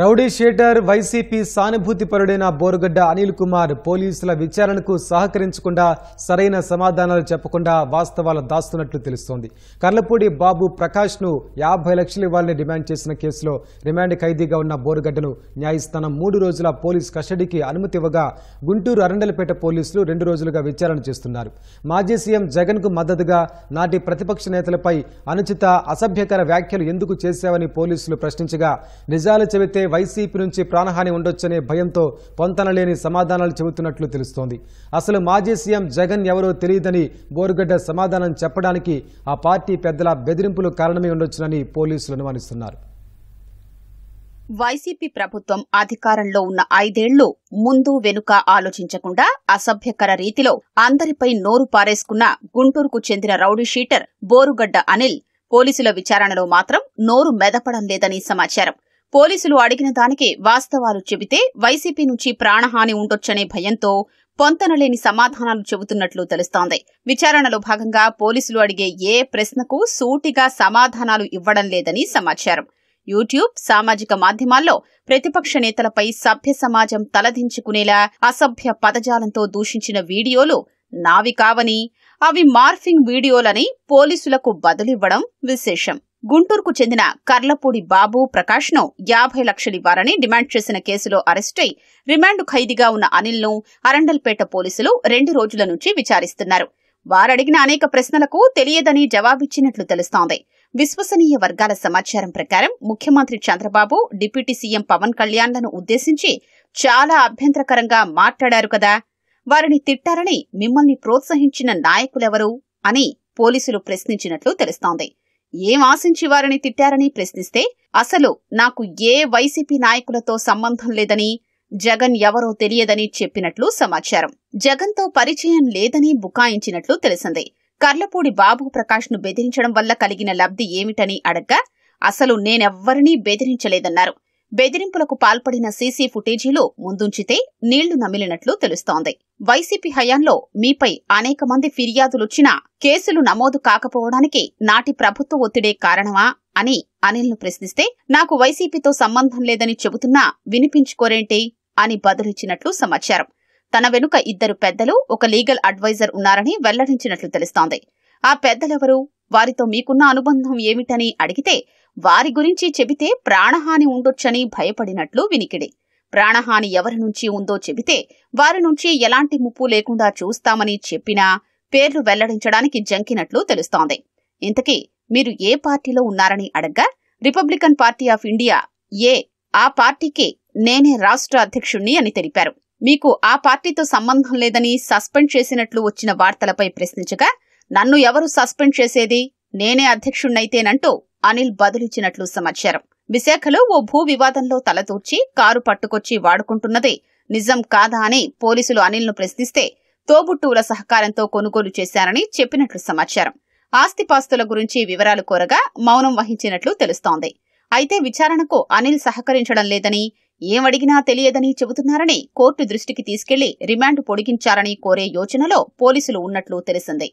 rowdy sheeter YCP సానుభూతిపరుడైన బోరుగడ్డ అనిల్ కుమార్ పోలీసుల విచారణకు సహకరించకుండా సరైన సమాధానాలు చెప్పకుండా వాస్తవాలు దాస్తున్నట్లు తెలుస్తోంది కర్లపూడి బాబు ప్రకాష్ను యాభై లక్షల ఇవ్వాలని డిమాండ్ చేసిన కేసులో రిమాండ్ ఖైదీగా ఉన్న బోరుగడ్డను న్యాయస్థానం మూడు రోజుల పోలీస్ కస్టడీకి అనుమతి ఇవ్వగా గుంటూరు అరండలపేట పోలీసులు రెండు రోజులుగా విచారణ చేస్తున్నారు మాజీ సీఎం జగన్కు మద్దతుగా నాటి ప్రతిపక్ష నేతలపై అనుచిత అసభ్యకర వ్యాఖ్యలు ఎందుకు చేశావని పోలీసులు ప్రశ్నించగా నిజాలు చెబితే అయితే వైసీపీ నుంచి ప్రాణహాని ఉండొచ్చనే భయంతో పొంతనలేని సమాధానాలు చెబుతున్నట్లు తెలుస్తోంది అసలు మాజీ సీఎం జగన్ ఎవరో తెలియదని బోరుగడ్డ సమాధానం చెప్పడానికి ఆ పార్టీ పెద్దల బెదిరింపులు కారణమే ఉండొచ్చునని పోలీసులు అనుమానిస్తున్నారు వైసీపీ ప్రభుత్వం అధికారంలో ఉన్న ఐదేళ్లు ముందు వెనుక ఆలోచించకుండా అసభ్యకర రీతిలో అందరిపై నోరు పారేసుకున్న గుంటూరుకు చెందిన రౌడీ షీటర్ బోరుగడ్డ అనిల్ పోలీసుల విచారణలో మాత్రం నోరు మెదపడం లేదని సమాచారం పోలీసులు అడిగిన దానికి వాస్తవాలు చెబితే వైసీపీ నుంచి ప్రాణహాని ఉండొచ్చనే భయంతో పొంతనలేని సమాధానాలు చెబుతున్నట్లు తెలుస్తోంది విచారణలో భాగంగా పోలీసులు అడిగే ఏ ప్రశ్నకు సూటిగా సమాధానాలు ఇవ్వడం లేదని సమాచారం యూట్యూబ్ సామాజిక మాధ్యమాల్లో ప్రతిపక్ష నేతలపై సభ్య సమాజం తలదించుకునేలా అసభ్య పదజాలంతో దూషించిన వీడియోలు నావి కావని అవి మార్ఫింగ్ వీడియోలని పోలీసులకు బదులివ్వడం విశేషం గుంటూరుకు చెందిన కర్లపూడి బాబు ప్రకాష్ను యాభై లక్షలివ్వాలని డిమాండ్ చేసిన కేసులో అరెస్టై రిమాండ్ ఖైదీగా ఉన్న అనిల్ను అరండల్పేట పోలీసులు రెండు రోజుల నుంచి విచారిస్తున్నారు వారడిగిన అనేక ప్రశ్నలకు తెలియదని జవాబిచ్చినట్లు తెలుస్తోంది విశ్వసనీయ వర్గాల సమాచారం ప్రకారం ముఖ్యమంత్రి చంద్రబాబు డిప్యూటీ సీఎం పవన్ కళ్యాణ్లను ఉద్దేశించి చాలా అభ్యంతరకరంగా మాట్లాడారు కదా వారిని తిట్టారని మిమ్మల్ని ప్రోత్సహించిన నాయకులెవరు అని పోలీసులు ప్రశ్నించినట్లు తెలుస్తోంది ఏం ఆశించి వారిని తిట్టారని ప్రశ్నిస్తే అసలు నాకు ఏ వైసీపీ నాయకులతో సంబంధం లేదని జగన్ ఎవరో తెలియదని చెప్పినట్లు సమాచారం జగన్తో పరిచయం లేదని బుకాయించినట్లు తెలిసింది కర్లపూడి బాబు ను బెదిరించడం వల్ల కలిగిన లబ్ధి ఏమిటని అడగ్గా అసలు నేనెవ్వరినీ బెదిరించలేదన్నారు బెదిరింపులకు పాల్పడిన సీసీ ఫుటేజీలు ముందుంచితే నీళ్లు నమిలినట్లు తెలుస్తోంది వైసీపీ హయాంలో మీపై అనేక మంది ఫిర్యాదులొచ్చినా కేసులు నమోదు కాకపోవడానికి నాటి ప్రభుత్వ ఒత్తిడే కారణమా అని అనిల్ను ప్రశ్నిస్తే నాకు వైసీపీతో సంబంధం లేదని చెబుతున్నా వినిపించుకోరేంటి అని బదులిచ్చినట్లు సమాచారం తన వెనుక ఇద్దరు పెద్దలు ఒక లీగల్ అడ్వైజర్ ఉన్నారని వెల్లడించినట్లు తెలుస్తోంది ఆ పెద్దలెవరు వారితో మీకున్న అనుబంధం ఏమిటని అడిగితే వారి గురించి చెబితే ప్రాణహాని ఉండొచ్చని భయపడినట్లు వినికిడి ప్రాణహాని ఎవరి నుంచి ఉందో చెబితే వారి నుంచి ఎలాంటి ముప్పు లేకుండా చూస్తామని చెప్పినా పేర్లు వెల్లడించడానికి జంకినట్లు తెలుస్తోంది ఇంతకీ మీరు ఏ పార్టీలో ఉన్నారని అడగ్గా Republican party of India A ఆ పార్టీకి నేనే రాష్ట్ర అధ్యక్షుణ్ణి అని తెలిపారు మీకు ఆ పార్టీతో సంబంధం లేదని సస్పెండ్ చేసినట్లు వచ్చిన వార్తలపై ప్రశ్నించగా నన్ను ఎవరు సస్పెండ్ చేసేది నేనే అధ్యక్షుణ్ణైతేనంటూ అనిల్ బదులిచ్చినట్లు సమాచారం విశాఖలో ఓ భూ వివాదంలో తలతూర్చి కారు పట్టుకొచ్చి వాడుకుంటున్నదే నిజం కాదా అని పోలీసులు అనిల్ను ప్రశ్నిస్తే తోబుట్టువుల సహకారంతో కొనుగోలు చేశారని చెప్పినట్లు సమాచారం ఆస్తిపాస్తుల గురించి వివరాలు కోరగా మౌనం వహించినట్లు తెలుస్తోంది అయితే విచారణకు అనిల్ సహకరించడం లేదని ఏమడిగినా తెలియదని చెబుతున్నారని కోర్టు దృష్టికి తీసుకెళ్లి రిమాండ్ పొడిగించారని కోరే యోచనలో పోలీసులు ఉన్నట్లు తెలిసింది